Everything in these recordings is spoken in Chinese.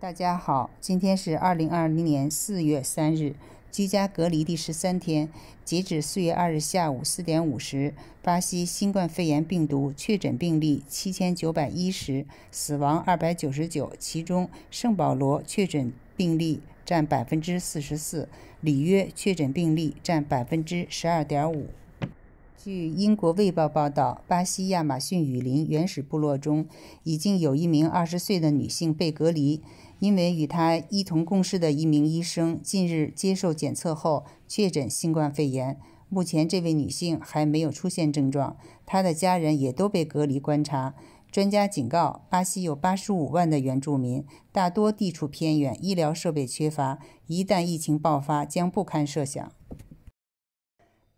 大家好，今天是二零二零年四月三日，居家隔离第十三天。截止四月二日下午四点五十，巴西新冠肺炎病毒确诊病例七千九百一十，死亡二百九十九，其中圣保罗确诊病例占百分之四十四，里约确诊病例占百分之十二点五。据英国卫报报道，巴西亚马逊雨林原始部落中，已经有一名二十岁的女性被隔离。因为与他一同共事的一名医生近日接受检测后确诊新冠肺炎，目前这位女性还没有出现症状，她的家人也都被隔离观察。专家警告，巴西有八十五万的原住民，大多地处偏远，医疗设备缺乏，一旦疫情爆发将不堪设想。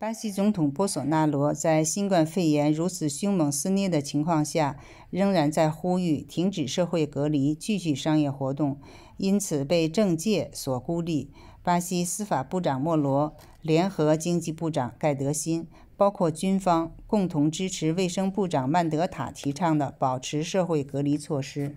巴西总统波索纳罗在新冠肺炎如此凶猛肆虐的情况下，仍然在呼吁停止社会隔离、继续商业活动，因此被政界所孤立。巴西司法部长莫罗、联合经济部长盖德新，包括军方，共同支持卫生部长曼德塔提倡的保持社会隔离措施。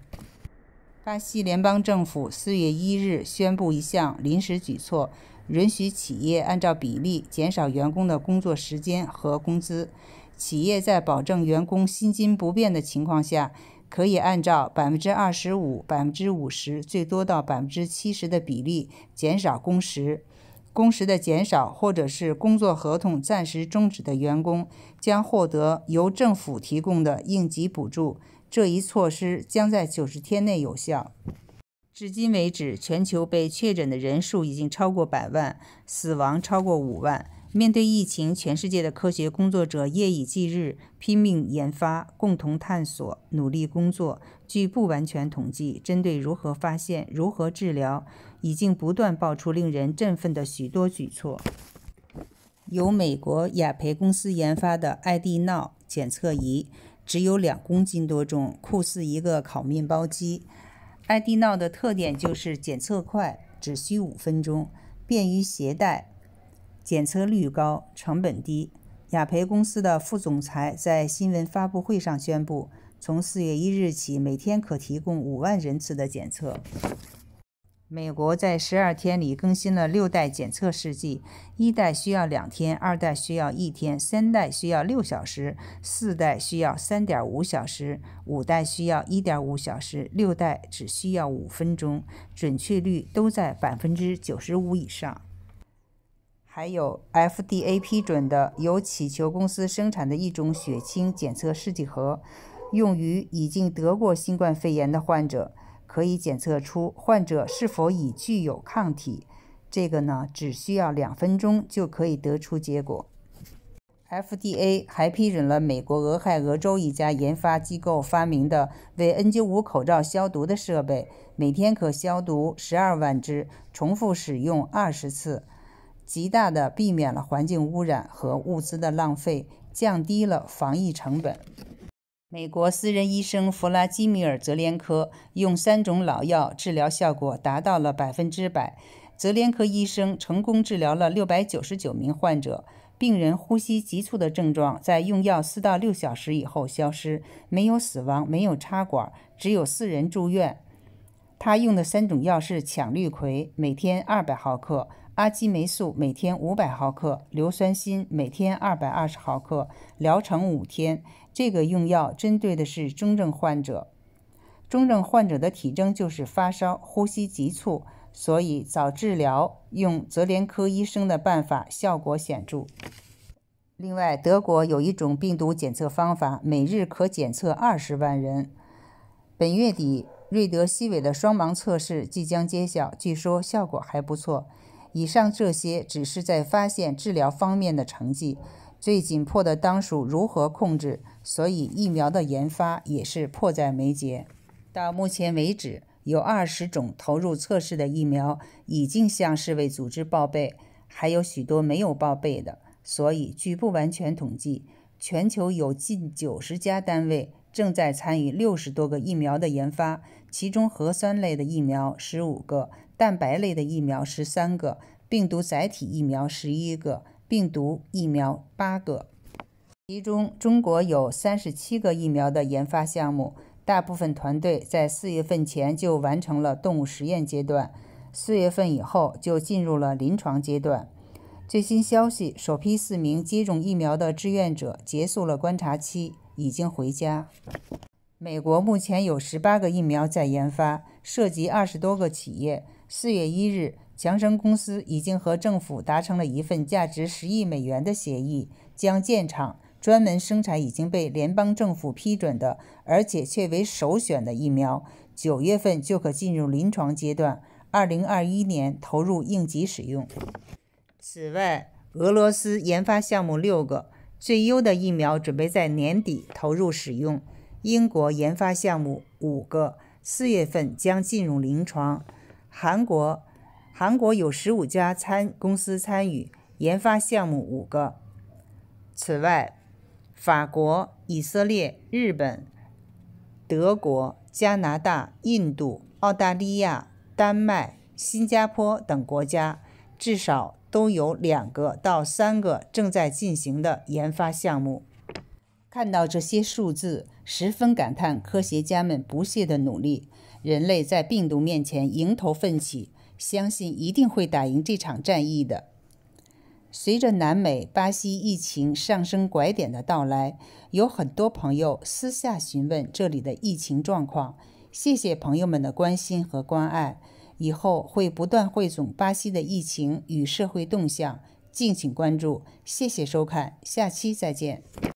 巴西联邦政府四月一日宣布一项临时举措。允许企业按照比例减少员工的工作时间和工资。企业在保证员工薪金不变的情况下，可以按照百分之二十五、百分之五十，最多到百分之七十的比例减少工时。工时的减少，或者是工作合同暂时终止的员工，将获得由政府提供的应急补助。这一措施将在九十天内有效。至今为止，全球被确诊的人数已经超过百万，死亡超过五万。面对疫情，全世界的科学工作者夜以继日，拼命研发，共同探索，努力工作。据不完全统计，针对如何发现、如何治疗，已经不断爆出令人振奋的许多举措。由美国雅培公司研发的艾地诺检测仪，只有两公斤多重，酷似一个烤面包机。爱 o w 的特点就是检测快，只需五分钟，便于携带，检测率高，成本低。雅培公司的副总裁在新闻发布会上宣布，从四月一日起，每天可提供五万人次的检测。美国在十二天里更新了六代检测试剂，一代需要两天，二代需要一天，三代需要六小时，四代需要三点五小时，五代需要一点五小时，六代只需要五分钟，准确率都在百分之九十五以上。还有 FDA 批准的由祈求公司生产的一种血清检测试剂盒，用于已经得过新冠肺炎的患者。可以检测出患者是否已具有抗体，这个呢只需要两分钟就可以得出结果。FDA 还批准了美国俄亥俄州一家研发机构发明的为 N95 口罩消毒的设备，每天可消毒十二万只，重复使用二十次，极大的避免了环境污染和物资的浪费，降低了防疫成本。美国私人医生弗拉基米尔·泽连科用三种老药治疗效果达到了百分之百。泽连科医生成功治疗了六百九十九名患者，病人呼吸急促的症状在用药四到六小时以后消失，没有死亡，没有插管，只有四人住院。他用的三种药是羟氯喹，每天二百毫克；阿奇霉素，每天五百毫克；硫酸锌，每天二百二十毫克。疗程五天。这个用药针对的是中症患者。中症患者的体征就是发烧、呼吸急促，所以早治疗，用泽连科医生的办法，效果显著。另外，德国有一种病毒检测方法，每日可检测二十万人。本月底。瑞德西韦的双盲测试即将揭晓，据说效果还不错。以上这些只是在发现治疗方面的成绩，最紧迫的当属如何控制，所以疫苗的研发也是迫在眉睫。到目前为止，有二十种投入测试的疫苗已经向世卫组织报备，还有许多没有报备的。所以，据不完全统计，全球有近九十家单位。正在参与六十多个疫苗的研发，其中核酸类的疫苗十五个，蛋白类的疫苗十三个，病毒载体疫苗十一个，病毒疫苗八个。其中，中国有三十七个疫苗的研发项目，大部分团队在四月份前就完成了动物实验阶段，四月份以后就进入了临床阶段。最新消息，首批四名接种疫苗的志愿者结束了观察期。已经回家。美国目前有十八个疫苗在研发，涉及二十多个企业。四月一日，强生公司已经和政府达成了一份价值十亿美元的协议，将建厂专门生产已经被联邦政府批准的，而且却为首选的疫苗。九月份就可进入临床阶段，二零二一年投入应急使用。此外，俄罗斯研发项目六个。最优的疫苗准备在年底投入使用。英国研发项目五个，四月份将进入临床。韩国韩国有十五家参公司参与研发项目五个。此外，法国、以色列、日本、德国、加拿大、印度、澳大利亚、丹麦、新加坡等国家。至少都有两个到三个正在进行的研发项目。看到这些数字，十分感叹科学家们不懈的努力。人类在病毒面前迎头奋起，相信一定会打赢这场战役的。随着南美巴西疫情上升拐点的到来，有很多朋友私下询问这里的疫情状况。谢谢朋友们的关心和关爱。以后会不断汇总巴西的疫情与社会动向，敬请关注。谢谢收看，下期再见。